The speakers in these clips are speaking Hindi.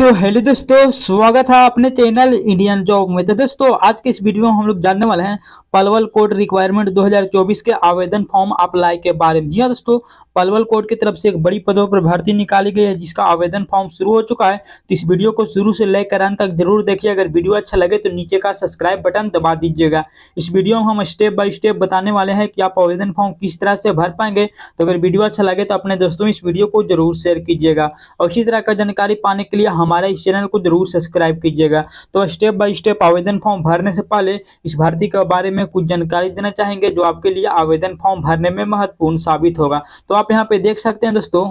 तो हेलो दोस्तों स्वागत है अपने चैनल इंडियन जॉब में तो दोस्तों आज के इस वीडियो में हम लोग जानने वाले हैं पलवल कोड रिक्वायरमेंट 2024 के आवेदन फॉर्म अप्लाई के बारे में जी हाँ दोस्तों पलवल कोड की तरफ से एक बड़ी पदों पर भर्ती निकाली गई है जिसका आवेदन फॉर्म शुरू हो चुका है तो इस वीडियो को शुरू से लेकर अंत तक जरूर देखिए अगर वीडियो अच्छा लगे तो नीचे का सब्सक्राइब बटन दबा दीजिएगा इस वीडियो में हम स्टेप बाय स्टेप बताने वाले हैं कि आप आवेदन फॉर्म किस तरह से भर पाएंगे तो अगर वीडियो अच्छा लगे तो अपने दोस्तों इस वीडियो को जरूर शेयर कीजिएगा और इसी तरह का जानकारी पाने के लिए हम हमारे इस चैनल को जरूर सब्सक्राइब कीजिएगा तो स्टेप बाय स्टेप आवेदन फॉर्म भरने से पहले इस भर्ती के बारे में कुछ जानकारी देना चाहेंगे जो आपके लिए आवेदन फॉर्म भरने में महत्वपूर्ण साबित होगा तो आप यहाँ पे देख सकते हैं दोस्तों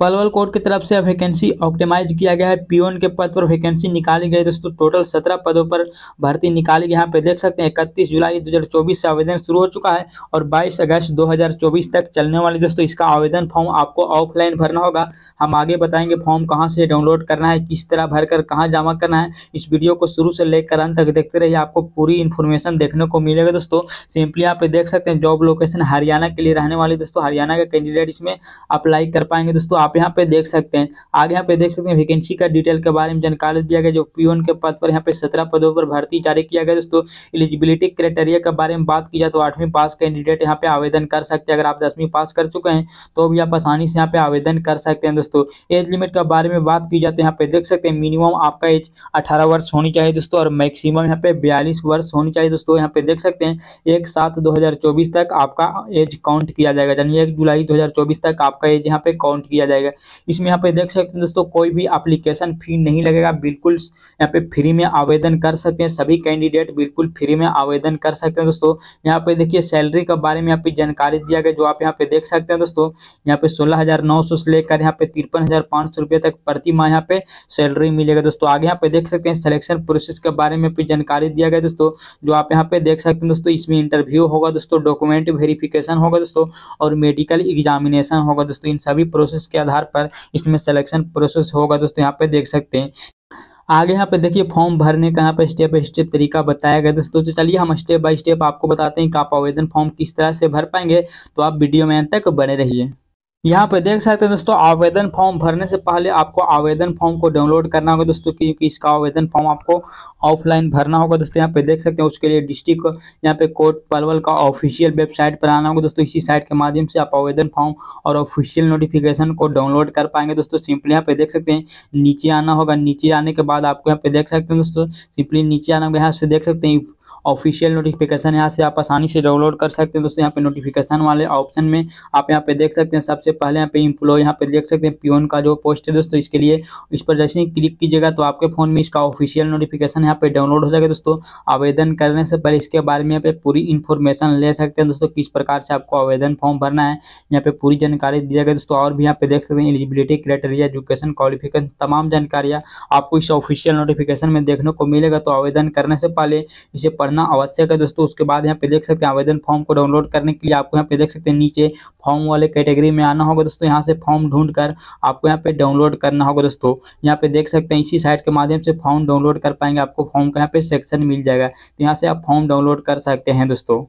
पलवल कोर्ट की तरफ से वैकेंसी ऑप्टिमाइज किया गया है पीओन के पद पर वैकेंसी निकाली गई दोस्तों टोटल सत्रह पदों पर भर्ती निकाली गई यहाँ पे देख सकते हैं इकतीस जुलाई 2024 से आवेदन शुरू हो चुका है और 22 अगस्त 2024 तक चलने वाली दोस्तों इसका आवेदन फॉर्म आपको ऑफलाइन भरना होगा हम आगे बताएंगे फॉर्म कहाँ से डाउनलोड करना है किस तरह भर कर कहाँ जमा करना है इस वीडियो को शुरू से लेकर अंत तक देखते रहिए आपको पूरी इन्फॉर्मेशन देखने को मिलेगा दोस्तों सिंपली यहाँ पे देख सकते हैं जॉब लोकेशन हरियाणा के लिए रहने वाली दोस्तों हरियाणा के कैंडिडेट इसमें अप्लाई कर पाएंगे दोस्तों आप यहाँ पे देख सकते हैं आगे यहाँ पे देख सकते हैं वैकेंसी का डिटेल के बारे में जानकारी दिया गया जो पीओन के पद पर यहाँ पे सत्रह पदों पर भर्ती जारी किया गया दोस्तों एलिजिबिलिटी क्राइटेरिया के बारे में बात की जाए तो आठवीं पास कैंडिडेट यहाँ पे आवेदन कर सकते हैं अगर आप दसवीं पास कर चुके हैं तो भी आप आसानी से यहाँ पे आवेदन कर सकते हैं दोस्तों एज लिमिट के बारे में बात की जाए तो यहाँ पे देख सकते हैं मिनिमम आपका एज अठारह वर्ष होनी चाहिए दोस्तों और मैक्सिमम यहाँ पे बयालीस वर्ष होनी चाहिए दोस्तों यहाँ पे देख सकते हैं एक सात दो तक आपका एज काउंट किया जाएगा यानी एक जुलाई दो तक आपका एज यहाँ पे काउंट किया जाएगा जाएगा इसमें यहाँ पे देख सकते हैं दोस्तों कोई भी अप्लीकेशन फी नहीं लगेगा बिल्कुल यहाँ पे फ्री में आवेदन कर सकते हैं सभी कैंडिडेट बिल्कुल फ्री में आवेदन कर सकते हैं दोस्तों यहाँ पे देखिए सैलरी के बारे में यहाँ पे जानकारी दिया गया जो आप यहाँ पे देख सकते हैं दोस्तों यहाँ पे सोलह से लेकर यहाँ पे तिरपन तक प्रति माह यहाँ पे सैलरी मिलेगा दोस्तों आगे यहाँ पे देख सकते हैं सिलेक्शन प्रोसेस के बारे में भी जानकारी दिया गया दोस्तों जो आप यहाँ पे देख सकते हैं दोस्तों इसमें इंटरव्यू होगा दोस्तों डॉक्यूमेंट वेरिफिकेशन होगा दोस्तों और मेडिकल एग्जामिनेशन होगा दोस्तों इन सभी प्रोसेस के आधार पर इसमें सिलेक्शन प्रोसेस होगा दोस्तों यहाँ पे देख सकते हैं आगे यहाँ पे देखिए फॉर्म भरने का यहाँ पे स्टेप बाई स्टेप तरीका बताया गया दोस्तों तो चलिए हम स्टेप बाय स्टेप आपको बताते हैं कि आप आवेदन फॉर्म किस तरह से भर पाएंगे तो आप वीडियो में अंत तक बने रहिए यहाँ पे देख सकते हैं दोस्तों आवेदन फॉर्म भरने से पहले आपको आवेदन फॉर्म को डाउनलोड करना होगा दोस्तों क्योंकि इसका आवेदन फॉर्म आपको ऑफलाइन भरना होगा दोस्तों यहाँ पे देख सकते हैं उसके लिए डिस्ट्रिक्ट यहाँ पे कोर्ट पलवल का ऑफिशियल वेबसाइट पर आना होगा दोस्तों इसी साइट के माध्यम से आप आवेदन फॉर्म और ऑफिशियल नोटिफिकेशन को डाउनलोड कर पाएंगे दोस्तों सिंपली यहाँ पे देख सकते हैं नीचे आना होगा नीचे आने के बाद आपको यहाँ पे देख सकते हैं दोस्तों सिंपली नीचे आना होगा यहाँ से देख सकते हैं ऑफिशियल नोटिफिकेशन यहाँ से आप आसानी से डाउनलोड कर सकते हैं दोस्तों यहाँ पे नोटिफिकेशन वाले ऑप्शन में आप यहाँ पे देख सकते हैं सबसे पहले यहाँ पे इम्प्लॉय यहाँ पे देख सकते हैं पीओन का जो पोस्ट है दोस्तों इसके लिए इस पर जैसे ही क्लिक कीजिएगा तो आपके फ़ोन में इसका ऑफिशियल नोटिफिकेशन यहाँ पे डाउनलोड हो जाएगा दोस्तों आवेदन करने से पहले इसके बारे में यहाँ पे पूरी इन्फॉर्मेशन ले सकते हैं दोस्तों किस प्रकार से आपको आवेदन फॉर्म भरना है यहाँ पे पूरी जानकारी दी जाएगी दोस्तों और भी यहाँ पे देख सकते हैं एलिजिबिलिटी क्राइटेरिया एजुकेशन क्वालिफिकेशन तमाम जानकारियाँ आपको इस ऑफिशियल नोटिफिकेशन में देखने को मिलेगा तो आवेदन करने से पहले इसे पढ़ना करना आवश्यक है दोस्तों उसके बाद यहाँ पे देख सकते हैं आवेदन फॉर्म को डाउनलोड करने के लिए आपको यहाँ पे देख सकते हैं नीचे फॉर्म वाले कैटेगरी में आना होगा दोस्तों यहाँ से फॉर्म ढूंढ कर आपको यहाँ पे डाउनलोड करना होगा दोस्तों यहाँ पे देख सकते हैं इसी साइट के माध्यम से फॉर्म डाउनलोड कर पाएंगे आपको फॉर्म का यहाँ पे सेक्शन मिल जाएगा तो यहाँ से आप फॉर्म डाउनलोड कर सकते हैं दोस्तों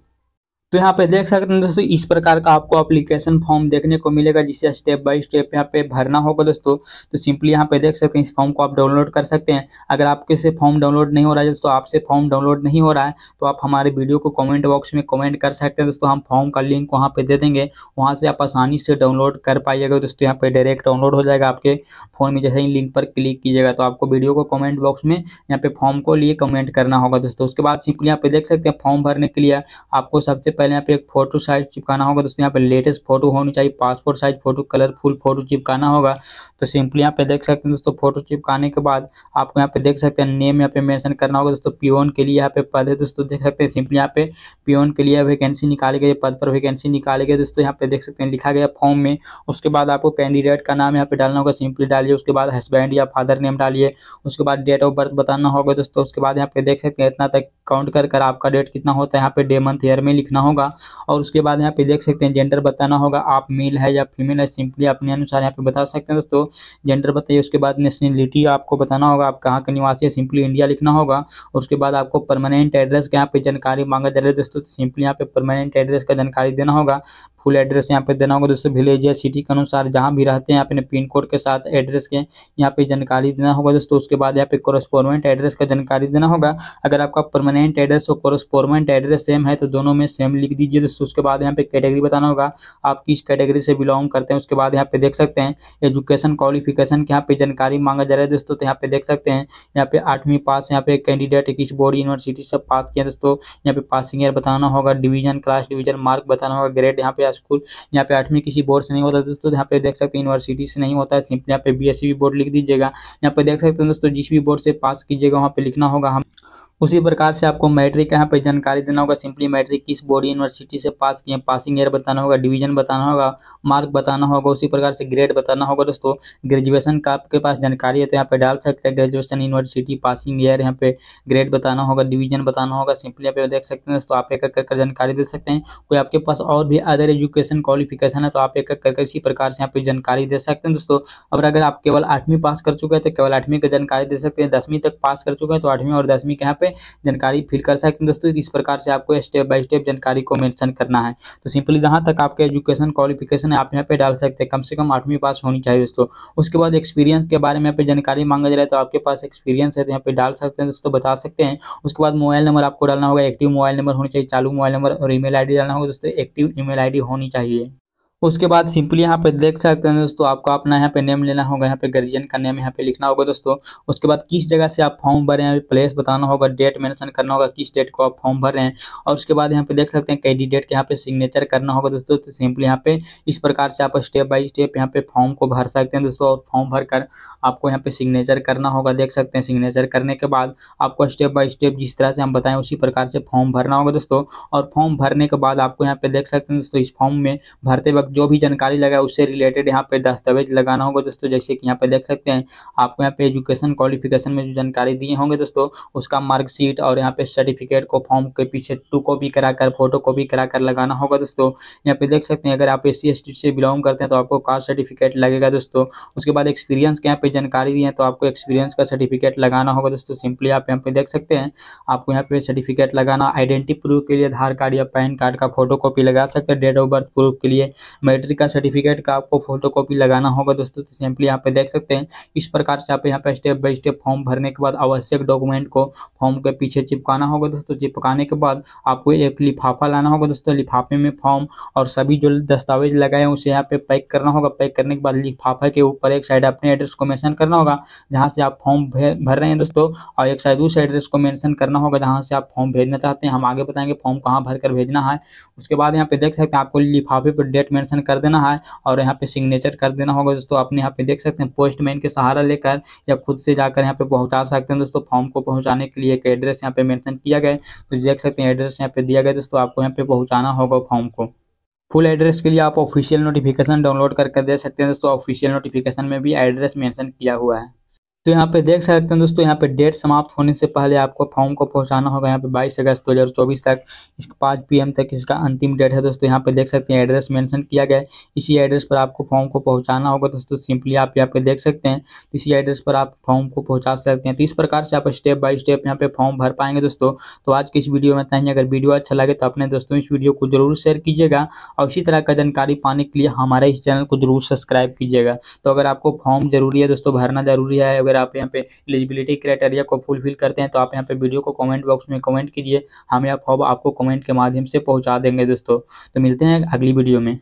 तो यहाँ पे देख सकते हैं दोस्तों इस प्रकार का आपको एप्लीकेशन फॉर्म देखने को मिलेगा जिसे स्टेप बाय स्टेप यहाँ पे भरना होगा दोस्तों तो सिंपली यहाँ पे देख सकते हैं इस फॉर्म को आप डाउनलोड कर सकते हैं अगर आपके से फॉर्म डाउनलोड नहीं हो रहा है दोस्तों आपसे फॉर्म डाउनलोड नहीं हो रहा है तो आप हमारे वीडियो को कॉमेंट बॉक्स में कॉमेंट कर सकते हैं दोस्तों हम फॉर्म का लिंक वहाँ पर दे देंगे वहाँ से आप आसानी से डाउनलोड कर पाइएगा दोस्तों यहाँ पर डायरेक्ट डाउनलोड हो जाएगा आपके फ़ोन में जैसे ही लिंक पर क्लिक कीजिएगा तो आपको वीडियो को कॉमेंट बॉक्स में यहाँ पे फॉर्म को लिए कमेंट करना होगा दोस्तों उसके बाद सिंपली यहाँ पे देख सकते हैं फॉर्म भरने के लिए आपको सबसे पहले यहाँ पे एक फोटो साइज चिपकाना होगा दोस्तों यहाँ पे लेटेस्ट फोटो होनी चाहिए passport size photo colourful photo चिपकाना होगा तो सिंपली यहाँ पे देख सकते हैं दोस्तों फोटो चिपकाने के बाद आपको यहाँ पे देख सकते हैं नेम यहाँ पे मैंशन करना होगा दोस्तों पीओन के लिए यहाँ पे पद है दोस्तों देख सकते हैं सिंपली यहाँ पे पीओन के लिए वैकेंसी निकाली गई पद पर वैकेंसी निकाली गई दोस्तों यहाँ पे देख सकते हैं लिखा गया फॉर्म में उसके बाद आपको कैंडिडेट का नाम यहाँ पे डालना होगा सिंपली डालिए उसके बाद हस्बैंड या फादर नेम डालिए उसके बाद डेट ऑफ बर्थ बताना होगा दोस्तों उसके बाद यहाँ पे देख सकते हैं इतना तक काउंट कर कर आपका डेट कितना होता है यहाँ पे डे मंथ ईयर में लिखना होगा और उसके बाद यहाँ पे देख सकते हैं जेंडर बताना होगा आप मेल है या फीमेल है सिंपली अपने अनुसार यहाँ पे बता सकते हैं दोस्तों जेंडर बताइए उसके बाद नेशनलिटी आपको बताना होगा आप कहाँ के निवासी है सिंपली इंडिया लिखना होगा और उसके बाद आपको परमानेंट एड्रेस का यहाँ पे जानकारी मांगा जा रहा है दोस्तों सिंपली तो यहाँ पे परमानेंट एड्रेस का जानकारी देना होगा फुल एड्रेस यहाँ पे देना होगा दोस्तों विलेज या सिटी के अनुसार जहाँ भी रहते हैं अपने पिन कोड के साथ एड्रेस के यहाँ पे जानकारी देना होगा दोस्तों उसके बाद यहाँ पे कॉरस्पोरमेंट एड्रेस का जानकारी देना होगा अगर आपका परमानेंट एड्रेस और कॉरस्पोरमेंट एड्रेस सेम है तो दोनों में सेम लिख दीजिए दोस्तों उसके बाद यहाँ पे कैटेगरी बताना होगा आप किस कैटेगरी से बिलोंग करते हैं उसके बाद यहाँ पे देख सकते हैं एजुकेशन क्वालिफिकेशन के यहाँ पे जानकारी मांगा जा रहा है दोस्तों तो यहाँ पे देख सकते हैं यहाँ पे आठवीं पास यहाँ पे कैंडिडेट किस बोर्ड यूनिवर्सिटी सब पास किया दोस्तों यहाँ पे पासिंग ईयर बताना होगा डिवीजन क्लास डिवीजन मार्क बताना होगा ग्रेड यहाँ पे स्कूल यहाँ पे आठवीं किसी बोर्ड से नहीं होता दोस्तों यहाँ पे देख सकते हैं यूनिवर्सिटी से नहीं होता है सिंपली यहाँ पे बी e बोर्ड लिख दीजिएगा यहाँ पे देख सकते हैं दोस्तों जिस भी बोर्ड से पास कीजिएगा वहाँ पे लिखना होगा हम उसी प्रकार से आपको मैट्रिक यहाँ पे जानकारी देना होगा सिंपली मैट्रिक किस बोर्ड यूनिवर्सिटी से पास किए पासिंग ईयर बताना होगा डिवीजन बताना होगा मार्क बताना होगा उसी प्रकार से ग्रेड बताना होगा दोस्तों ग्रेजुएशन का आपके पास जानकारी है तो यहाँ पे डाल सकते हैं ग्रेजुएशन यूनिवर्सिटी पासिंग ईयर यहाँ पे ग्रेड बताना होगा डिवीजन बताना होगा सिंपली यहाँ पे देख सकते हैं दोस्तों आप एक कर जानकारी दे सकते हैं कोई आपके पास और भी अदर एजुकेशन क्वालिफिकेशन है तो आप एक कर इसी प्रकार से यहाँ पे जानकारी दे सकते हैं दोस्तों और अगर आप केवल आठवीं पास कर चुके हैं तो केवल आठवीं की जानकारी दे सकते हैं दसवीं तक पास कर चुके हैं तो आठवीं और दसवीं के यहाँ पे पे जानकारी फिल कर सकते हैं दोस्तों इस प्रकार से आपको स्टेप बाय स्टेप जानकारी को मेंशन करना है तो सिंपली जहाँ तक आपके एजुकेशन क्वालिफिकेशन है आप यहाँ पे डाल सकते हैं कम से कम आठवीं पास होनी चाहिए दोस्तों उसके बाद एक्सपीरियंस के बारे में यहाँ पे जानकारी मांगा जा रहा है तो आपके पास एक्सपीरियंस है तो यहाँ पे डाल सकते हैं दोस्तों बता सकते हैं उसके बाद मोबाइल नंबर आपको डालना होगा एक्टिव मोबाइल नंबर होनी चाहिए चालू मोबाइल नंबर और ई आईडी डालना होगा दोस्तों एक्टिव ई मेल होनी चाहिए उसके बाद सिंपली यहाँ पे देख सकते हैं दोस्तों आपको अपना यहाँ पे नेम लेना होगा यहाँ पे गार्जियन का नेम यहाँ पे लिखना होगा दोस्तों उसके बाद किस जगह से आप फॉर्म भर रहे हैं प्लेस बताना होगा डेट मेंशन करना होगा किस डेट को आप फॉर्म भर रहे हैं और उसके बाद यहाँ पे देख सकते हैं कैंडिडेट के यहाँ पे सिग्नेचर करना होगा दोस्तों तो सिंपली यहाँ पे इस प्रकार से आप स्टेप बाई स्टेप यहाँ पे फॉर्म को भर सकते हैं दोस्तों और फॉर्म भर कर आपको यहाँ पे सिग्नेचर करना होगा देख सकते हैं सिग्नेचर करने के बाद आपको स्टेप बाई स्टेप जिस तरह से हम बताएं उसी प्रकार से फॉर्म भरना होगा दोस्तों और फॉर्म भरने के बाद आपको यहाँ पे देख सकते हैं दोस्तों इस फॉर्म में भरते वक्त मतलब जो भी जानकारी लगा उससे रिलेटेड यहाँ पे दस्तावेज लगाना होगा दोस्तों जैसे कि यहाँ पे देख सकते हैं आपको यहाँ पे एजुकेशन क्वालिफिकेशन में जो जानकारी दिए होंगे दोस्तों उसका मार्कशीट और यहाँ पे सर्टिफिकेट को फॉर्म के पीछे टू कॉपी करा कर फोटो कॉपी कराकर लगाना होगा दोस्तों यहाँ पे देख सकते हैं अगर आप एस सी से बिलोंग करते हैं तो आपको कास्ट सर्टिफिकेट लगेगा दोस्तों उसके बाद एक्सपीरियंस के यहाँ पे जानकारी दी है तो आपको एक्सपीरियंस का सर्टिफिकेट लगाना होगा दोस्तों सिंपली आप यहाँ पे देख सकते हैं आपको यहाँ पे सर्टिफिकेट लगाना आइडेंटिटी प्रूफ के लिए आधार कार्ड या पैन कार्ड का फोटो कॉपी लगा सकते हैं डेट ऑफ बर्थ प्रूफ के लिए मैट्रिक का सर्टिफिकेट का आपको कॉपी लगाना होगा दोस्तों तो सिंपली यहाँ पे देख सकते हैं इस प्रकार से आप यहाँ पे स्टेप बाई स्टेप फॉर्म भरने के बाद आवश्यक डॉक्यूमेंट को फॉर्म के पीछे चिपकाना होगा दोस्तों चिपकाने के बाद आपको एक लिफाफा लाना होगा दोस्तों लिफाफे में फॉर्म और सभी जो दस्तावेज लगाए हैं उसे यहाँ पे पैक करना होगा पैक करने के बाद लिफाफे के ऊपर एक साइड अपने एड्रेस को मैंशन करना होगा जहाँ से आप फॉर्म भर रहे हैं दोस्तों और एक साइड उस एड्रेस को मैंशन करना होगा जहाँ से आप फॉर्म भेजना चाहते हैं हम आगे बताएंगे फॉर्म कहाँ भर कर भेजना है उसके बाद यहाँ पे देख सकते हैं आपको लिफाफे पर डेट मैंशन मेंशन कर देना है और यहाँ पे सिग्नेचर कर देना होगा दोस्तों आपने यहाँ पे देख सकते हैं पोस्टमैन के सहारा लेकर या खुद से जाकर यहाँ पे पहुँचा सकते हैं दोस्तों फॉर्म को पहुँचाने के लिए एक एड्रेस यहाँ पे मेंशन किया गया तो देख सकते हैं एड्रेस यहाँ पे दिया गया दोस्तों आपको यहाँ पे पहुँचाना होगा फॉर्म को फुल एड्रेस के लिए आप ऑफिशियल नोटिफिकेशन डाउनलोड करके दे सकते हैं दोस्तों ऑफिशियल नोटिफिकेशन में भी एड्रेस मेंशन किया हुआ है तो यहाँ पे देख सकते हैं दोस्तों यहाँ पे डेट समाप्त होने से पहले आपको फॉर्म को पहुँचाना होगा यहाँ पे 22 अगस्त 2024 तक इसके पाँच पीएम तक इसका अंतिम डेट है दोस्तों यहाँ पे देख सकते हैं एड्रेस मेंशन किया गया है इसी एड्रेस पर आपको फॉर्म को पहुँचाना होगा दोस्तों सिंपली आप यहाँ पे देख सकते हैं इसी एड्रेस पर आप फॉर्म को पहुँचा सकते हैं तो इस प्रकार से आप स्टेप बाई स्टेप यहाँ पे फॉर्म भर पाएंगे दोस्तों तो आज की इस वीडियो में इतना अगर वीडियो अच्छा लगे तो अपने दोस्तों इस वीडियो को जरूर शेयर कीजिएगा और इसी तरह का जानकारी पाने के लिए हमारे इस चैनल को जरूर सब्सक्राइब कीजिएगा तो अगर आपको फॉर्म जरूरी है दोस्तों भरना जरूरी है अगर आप यहाँ पे एलिजिबिलिटी क्राइटेरिया को फुलफिल करते हैं तो आप यहाँ पे वीडियो को कमेंट बॉक्स में कमेंट कीजिए हम यहाँ फॉर्म आपको कमेंट के माध्यम से पहुँचा देंगे दोस्तों तो मिलते हैं अगली वीडियो में